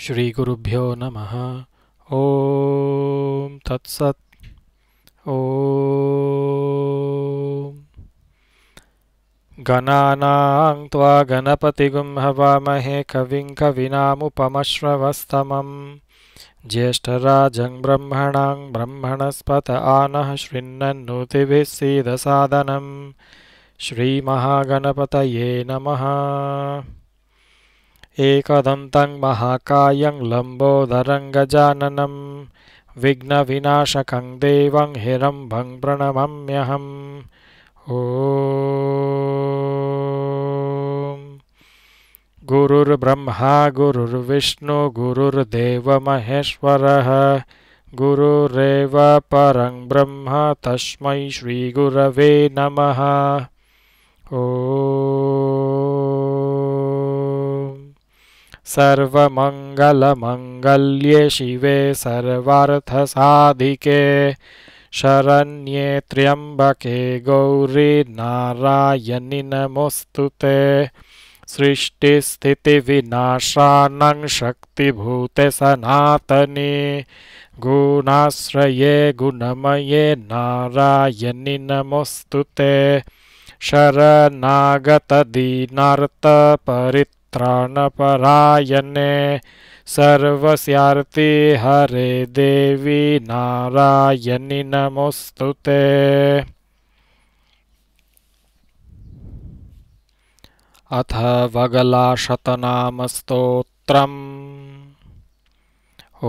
श्रीगुरुभ्यो नमः तत्सत् ओ गणानां त्वा हवामहे कविं कविनामुपमश्रवस्तमं ज्येष्ठराजं ब्रह्मणां ब्रह्मणस्पत आनः श्रृन्नन्नुतिभिः सीदसादनं श्रीमहागणपतये नमः एकदन्तं महाकायं लम्बोदरं गजाननं विघ्नविनाशकं देवं हिरम्भं प्रणमम्यहम् ॐ गुरुर्ब्रह्मा गुरुर्विष्णु गुरुर्देवमहेश्वरः गुरुरेव परं ब्रह्म तस्मै श्रीगुरवे नमः ॐ सर्वमङ्गलमङ्गल्ये शिवे सर्वार्थसाधिके शरण्ये त्र्यम्बके गौरी नमोऽस्तु ते सृष्टिस्थितिविनाशानां शक्तिभूते सनातने गुणाश्रये गुणमये नमोऽस्तु ते शरनागतदीनार्तपरि त्राणपरायणे सर्वस्यार्ति हरे देवी नारायणि नमोऽस्तु ते अथ वगलाशतनामस्तोत्रम्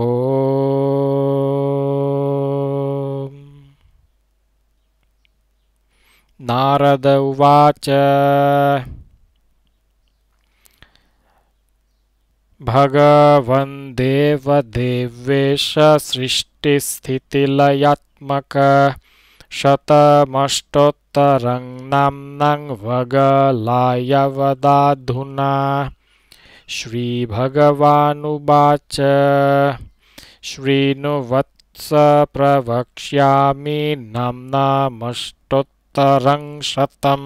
ओ नारद उवाच भगवन् शतमष्टोत्तरं नाम्नां वगलायवदाधुना श्रीभगवानुवाच प्रवक्ष्यामि नाम्नामष्टोत्तरं शतं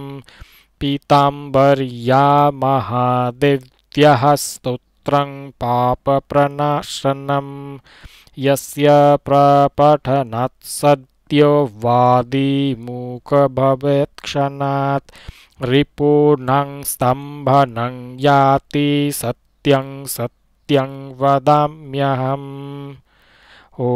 महादेव्यः स्तुत् पापप्रणाशनं यस्य प्रपठनसद्यवादिमुखभवेत्क्षणात् रिपूर्णं स्तम्भनं याति सत्यं सत्यं वदाम्यहम् ओ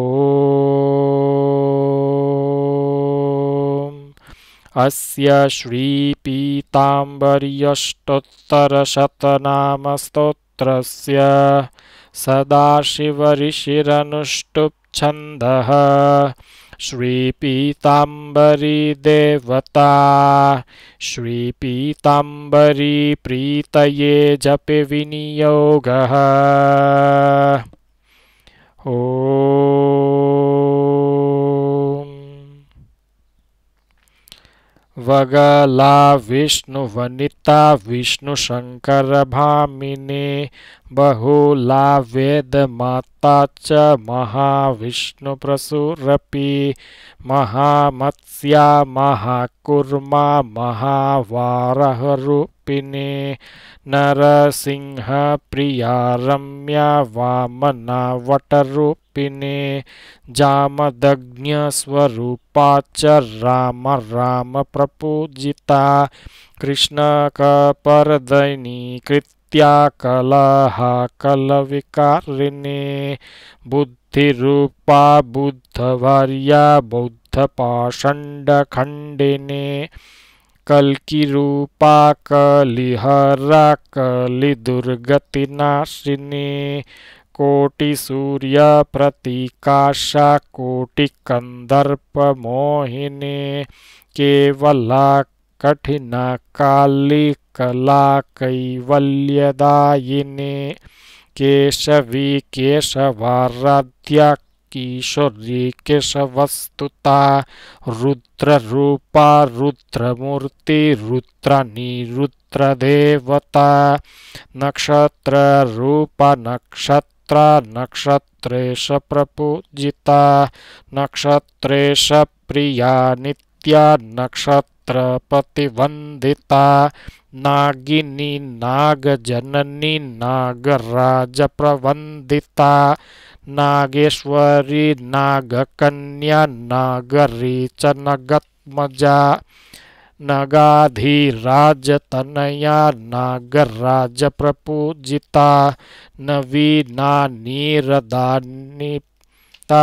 अस्य श्रीपीताम्बर्यष्टोत्तरशतनामस्तो पुत्रस्य सदाशिव ऋषिरनुष्टुप्छन्दः श्रीपीताम्बरी प्रीतये जपि विनियोगः बगला विष्णुवनिता विष्णुशङ्करभामिनी बहुला वेदमाता च महाविष्णुप्रसुरपि महामत्स्या महामत्स्यामहाकुर्मा महावाररूपिणी नरसिंहप्रियारम्या वामना वटरु रूपिणे जामदग्न्यस्वरूपा राम राम प्रपूजिता कृष्णकपरदयिनी कृत्या कलहा कलविकारिणे बुद्धिरूपा बुद्धवर्या बौद्धपाषण्डखण्डिने कल्किरूपा कलिहरा कलिदुर्गतिनाशिनी कंदर्प कोटिकन्दर्पमोहिनी केवला कठिन काली कला कैवल्यदायिनी केशवी केशवाराध्या किशोरी केशवस्तुता रुद्ररूपा रुद्रमूर्ति रुद्रनी नक्षत्र नक्षत्ररूपा नक्षत्र तत्र नक्षत्रेश प्रपूजिता नक्षत्रेश प्रिया नित्या नक्षत्रपतिवन्दिता नागिनी नागजननी नागराज नागराजप्रवन्दिता नागेश्वरी नागकन्या नागरी च नगत्मजा नगाधिराजतनया प्रपूजिता नवीना नीरदानिप्ता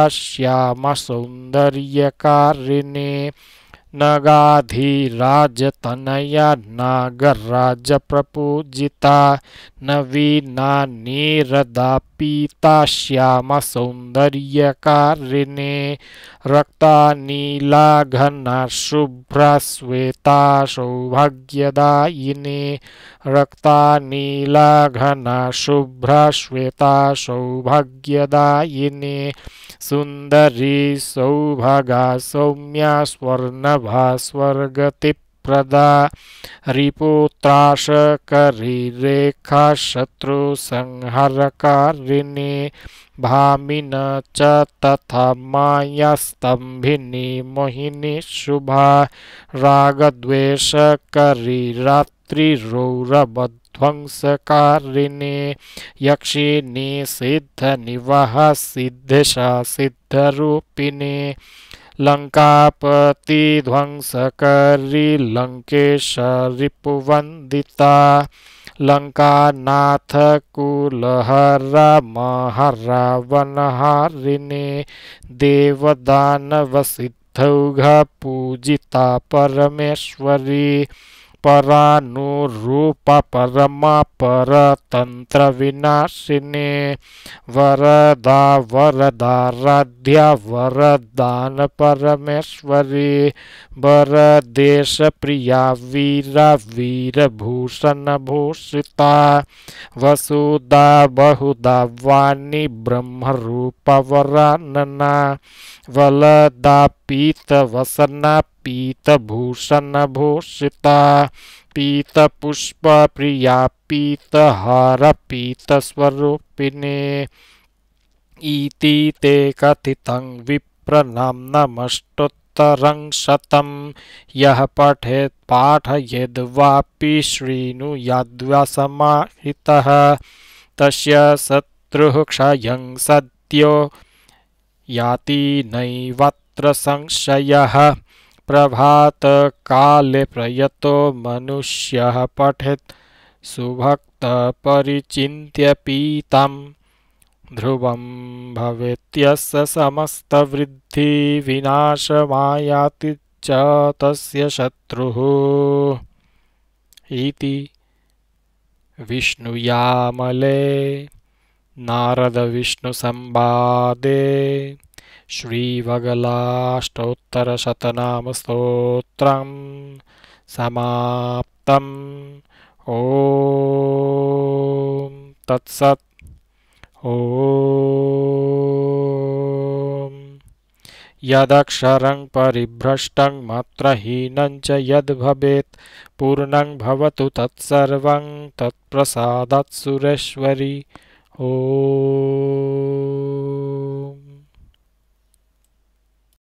सौंदर्यकारिणी नागराज प्रपूजिता नवीना नीरदा पीता कारिणे रक्ता नीला घना शुभ्र श्वेता सौभाग्यदायिने रक्ता नीला घना शुभ्र श्वेता सौभाग्यदायिने सुंदरी सौभगा सौम्या स्वर्णभ सभा स्वर्गतिप्रदा रिपुत्राशकरी रेखा शत्रुसंहरकारिणी भामिन च तथा मायास्तम्भिनी मोहिनी शुभा रागद्वेषकरी रात्रिरौरवध्वंसकारिणी यक्षिणी सिद्धनिवः सिद्धशा सिद्धरूपिणी लङ्कापतिध्वंसकरी लङ्केश रिपुवन्दिता लङ्कानाथकुलहरा देवदान वसिद्ध पूजिता परमेश्वरी परानुरूप परमा परतंत्र विनाशिने वरदा वरदाराध्या वरदान परमेश्वरी वरदेश प्रिया वीरा वीरभूषण भूषिता वसुदा बहुदा वाणी ब्रह्मरूप वरानना वलदा वसना पीतभूषणभूषिता पीतपुष्पप्रियापीतहरपीतस्वरूपिणे इति ते कथितं नमष्टोत्तरं शतं यः पठेत् पाठयेद्वापि श्रीनुयाद्वसमाहितः तस्य क्षयं सद्यो याति नैवत्र संशयः प्रभात प्रयत मनुष्य मनुष्यः पठेत् ध्रुव पीतं ध्रुवं भवेत्यस्य समस्तवृद्धिविनाशमायाति च तस्य शत्रुः नारद विष्णुयामले संवाद श्रीवगलाष्टोत्तरशतनामस्तोत्रं समाप्तम् ओम तत्सत् ओम यदक्षरं परिभ्रष्टं मात्रहीनं च यद्भवेत् पूर्णं भवतु तत्सर्वं तत्प्रसादात् सुरेश्वरी ओम